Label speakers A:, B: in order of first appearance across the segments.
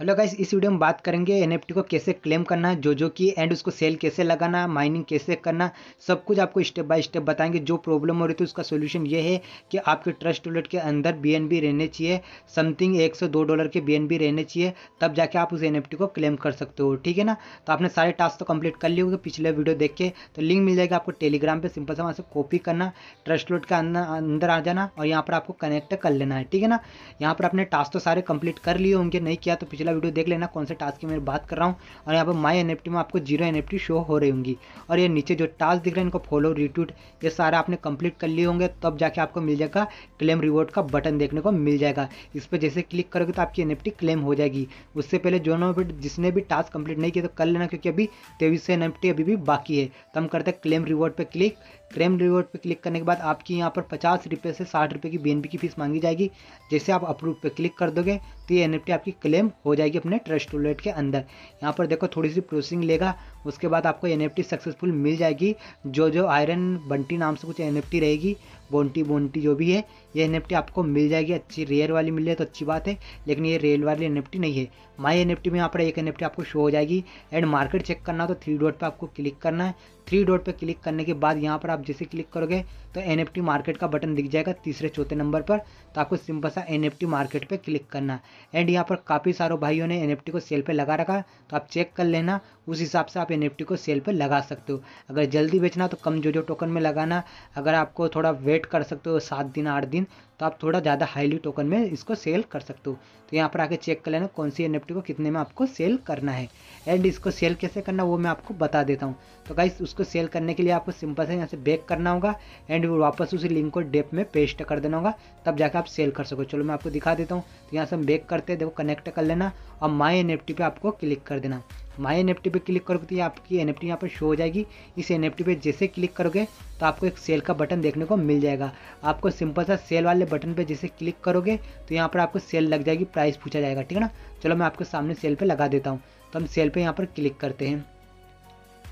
A: hello guys इस video में बात करेंगे एनएफटी को कैसे क्लेम करना है जो जो कि एंड उसको सेल कैसे लगाना माइनिंग कैसे करना सब कुछ आपको स्टेप बाय स्टेप बताएंगे जो प्रॉब्लम हो रही थी उसका सोल्यूशन ये है कि आपके ट्रस्ट वॉलेट के अंदर बीएनबी रहने चाहिए समथिंग एक सौ दो डॉलर के बीएनबी रहने चाहिए तब जाके आप उस एन को क्लेम कर सकते हो ठीक है ना तो आपने सारे टास्क तो कंप्लीट कर लिए पिछले वीडियो देख के तो लिंक मिल जाएगा आपको टेलीग्राम पर सिंपल से वहाँ से कॉपी करना ट्रस्ट वॉलेट के अंदर आ जाना और यहाँ पर आपको कनेक्ट कर लेना है ठीक है ना यहाँ पर आपने टास्क तो सारे कंप्लीट कर लिए होंगे नहीं किया तो पिछले पिछला वीडियो देख लेना कौन से टास्क की मैं बात कर रहा हूँ और यहाँ पर माई एन में आपको जीरो एन शो हो रही होंगी और ये नीचे जो टास्क दिख रहे हैं इनको फॉलो रिट्यूट ये सारा आपने कंप्लीट कर लिए होंगे तब जाके आपको मिल जाएगा क्लेम रिवॉर्ड का बटन देखने को मिल जाएगा इस पर जैसे क्लिक करोगे तो आपकी एन क्लेम हो जाएगी उससे पहले जो ना जिसने भी टास्क कंप्लीट नहीं किया तो कर लेना क्योंकि अभी तेईस सौ अभी भी बाकी है तो हम करते हैं क्लेम रिवॉर्ड पर क्लिक क्लेम रिवॉर्ड पर क्लिक करने के बाद आपकी यहाँ पर पचास रुपये से साठ रुपये की बी की फीस मांगी जाएगी जैसे आप अप्रूव पर क्लिक कर दोगे तो ये एन आपकी क्लेम हो जाएगी अपने ट्रस्ट वॉलेट के अंदर यहाँ पर देखो थोड़ी सी प्रोसेसिंग लेगा उसके बाद आपको एन सक्सेसफुल मिल जाएगी जो जो आयरन बंटी नाम से कुछ एन रहेगी बोंटी बोंटी जो भी है ये एन आपको मिल जाएगी अच्छी रेयर वाली मिल जाए तो अच्छी बात है लेकिन ये रेल वाली एन नहीं है माई एन में यहाँ पर एक एन आपको शो हो जाएगी एंड मार्केट चेक करना तो थ्री डॉट पर आपको क्लिक करना है थ्री डॉट पर क्लिक करने के बाद यहाँ पर आप जैसे क्लिक करोगे तो एन मार्केट का बटन दिख जाएगा तीसरे चौथे नंबर पर तो आपको सिंपल सा एन मार्केट पर क्लिक करना एंड यहाँ पर काफ़ी सारों भाइयों ने एन को सेल पर लगा रखा तो आप चेक कर लेना उस हिसाब से आप एन को सेल पर लगा सकते हो अगर जल्दी बेचना तो कम जो जो टोकन में लगाना अगर आपको थोड़ा वेट कर सकते हो सात दिन आठ दिन तो आप थोड़ा ज़्यादा हाईली टोकन में इसको सेल कर सकते हो तो यहाँ पर आके चेक कर लेना कौन सी एन को कितने में आपको सेल करना है एंड इसको सेल कैसे करना वो मैं आपको बता देता हूँ तो गाइस उसको सेल करने के लिए आपको सिंपल से यहाँ से बेक करना होगा एंड वापस उसी लिंक को डेप में पेस्ट कर देना होगा तब जाकर आप सेल कर सको चलो मैं आपको दिखा देता हूँ तो यहाँ से हम बेक करते हैं देखो कनेक्ट कर लेना और माई एन पे आपको क्लिक कर देना माई एन पे क्लिक करोगे तो ये आपकी एन एफ यहाँ पर शो हो जाएगी इस एन पे जैसे क्लिक करोगे तो आपको एक सेल का बटन देखने को मिल जाएगा आपको सिंपल सा सेल वाले वाले बटन पर जैसे क्लिक करोगे तो यहाँ पर आपको सेल लग जाएगी प्राइस पूछा जाएगा ठीक है ना चलो मैं आपके सामने सेल पर लगा देता हूँ तो हम सेल पर यहाँ पर क्लिक करते हैं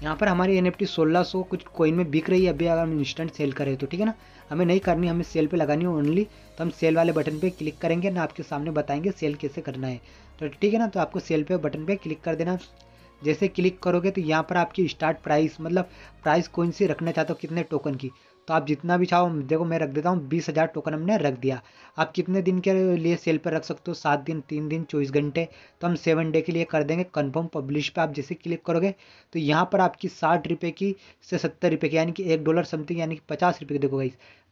A: यहाँ पर हमारी एन एफ टी कुछ कोइन में बिक रही है अभी अगर हम इंस्टेंट सेल करें तो ठीक है ना हमें नहीं करनी हमें सेल पे लगानी है ओनली तो हम सेल वाले बटन पे क्लिक करेंगे ना आपके सामने बताएंगे सेल कैसे करना है तो ठीक है ना तो आपको सेल पे बटन पे क्लिक कर देना जैसे क्लिक करोगे तो यहाँ पर आपकी स्टार्ट प्राइस मतलब प्राइस कोइन से रखना चाहते हो कितने टोकन की तो आप जितना भी चाहो देखो मैं रख देता हूँ बीस हज़ार टोकन हमने रख दिया आप कितने दिन के लिए सेल पर रख सकते हो सात दिन तीन दिन चौबीस घंटे तो हम सेवन डे के लिए कर देंगे कंफर्म पब्लिश पे आप जैसे क्लिक करोगे तो यहाँ पर आपकी साठ रुपये की से सत्तर रुपये की यानी कि एक डॉलर समथिंग यानी कि पचास रुपये की देखो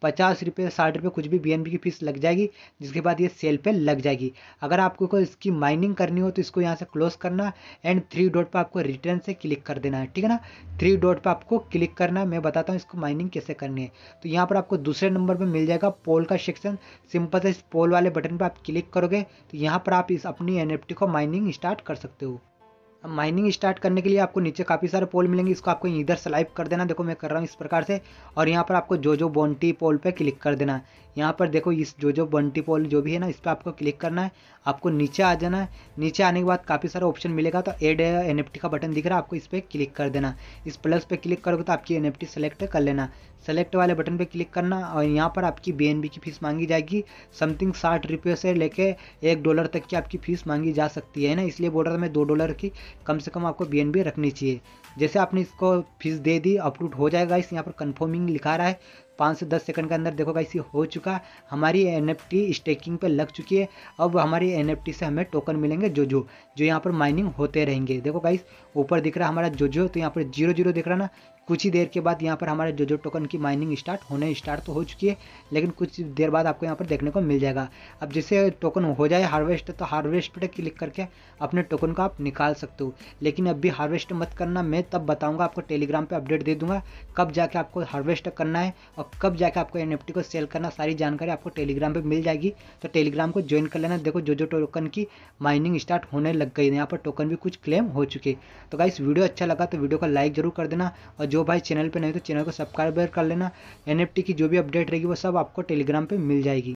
A: पचास रुपये साठ रुपये कुछ भी बीएनबी की फीस लग जाएगी जिसके बाद ये सेल पे लग जाएगी अगर आपको को इसकी माइनिंग करनी हो तो इसको यहाँ से क्लोज करना एंड थ्री डॉट पर आपको रिटर्न से क्लिक कर देना है ठीक है ना थ्री डॉट पर आपको क्लिक करना मैं बताता हूँ इसको माइनिंग कैसे करनी है तो यहाँ पर आपको दूसरे नंबर पर मिल जाएगा पोल का सेक्शन सिंपल से इस पोल वाले बटन पर आप क्लिक करोगे तो यहाँ पर आप इस अपनी एन को माइनिंग स्टार्ट कर सकते हो अब माइनिंग स्टार्ट करने के लिए आपको नीचे काफ़ी सारे पोल मिलेंगे इसको आपको इधर स्लाइप कर देना देखो मैं कर रहा हूँ इस प्रकार से और यहाँ पर आपको जो जो बॉन्टी पोल पे क्लिक कर देना है यहाँ पर देखो इस जो जो बॉन्टी पोल जो भी है ना इस पर आपको क्लिक करना है आपको नीचे आ जाना है नीचे आने के बाद काफ़ी सारे ऑप्शन मिलेगा तो एड एन का बटन दिख रहा है आपको इस पर क्लिक कर देना इस प्लस पर क्लिक करोगे तो आपकी एन सेलेक्ट कर लेना सेलेक्ट वाले बटन पर क्लिक करना और यहाँ पर आपकी बी की फ़ीस मांगी जाएगी समथिंग साठ रुपये से लेके एक डॉलर तक की आपकी फ़ीस मांगी जा सकती है ना इसलिए बोल रहा था मैं दो डॉलर की कम से कम आपको बी रखनी चाहिए जैसे आपने इसको फीस दे दी अप्रूव हो जाएगा इस यहाँ पर कन्फर्मिंग लिखा रहा है पाँच से दस सेकंड के अंदर देखो गाइस ये हो चुका हमारी एन एफ टी स्टेकिंग पर लग चुकी है अब हमारी एन एफ टी से हमें टोकन मिलेंगे जो जो जो यहाँ पर माइनिंग होते रहेंगे देखो गाइस ऊपर दिख रहा हमारा जो जो तो यहाँ पर जीरो जीरो दिख रहा ना कुछ ही देर के बाद यहाँ पर हमारे जोजो टोकन की माइनिंग स्टार्ट होने स्टार्ट तो हो चुकी है लेकिन कुछ देर बाद आपको यहाँ पर देखने को मिल जाएगा अब जैसे टोकन हो जाए हार्वेस्ट तो हार्वेस्ट पर क्लिक करके अपने टोकन को आप निकाल सकते हो लेकिन अब भी हार्वेस्ट मत करना मैं तब बताऊँगा आपको टेलीग्राम पर अपडेट दे दूँगा कब जाके आपको हार्वेस्ट करना है और और कब जाकर आपको एन को सेल करना सारी जानकारी आपको टेलीग्राम पे मिल जाएगी तो टेलीग्राम को ज्वाइन कर लेना देखो जो जो टोकन की माइनिंग स्टार्ट होने लग गई यहाँ पर टोकन भी कुछ क्लेम हो चुके तो गाइस वीडियो अच्छा लगा तो वीडियो को लाइक जरूर कर देना और जो भाई चैनल पर नहीं तो चैनल को सब्सक्राइब कर लेना एन की जो भी अपडेट रहेगी वो सब आपको टेलीग्राम पर मिल जाएगी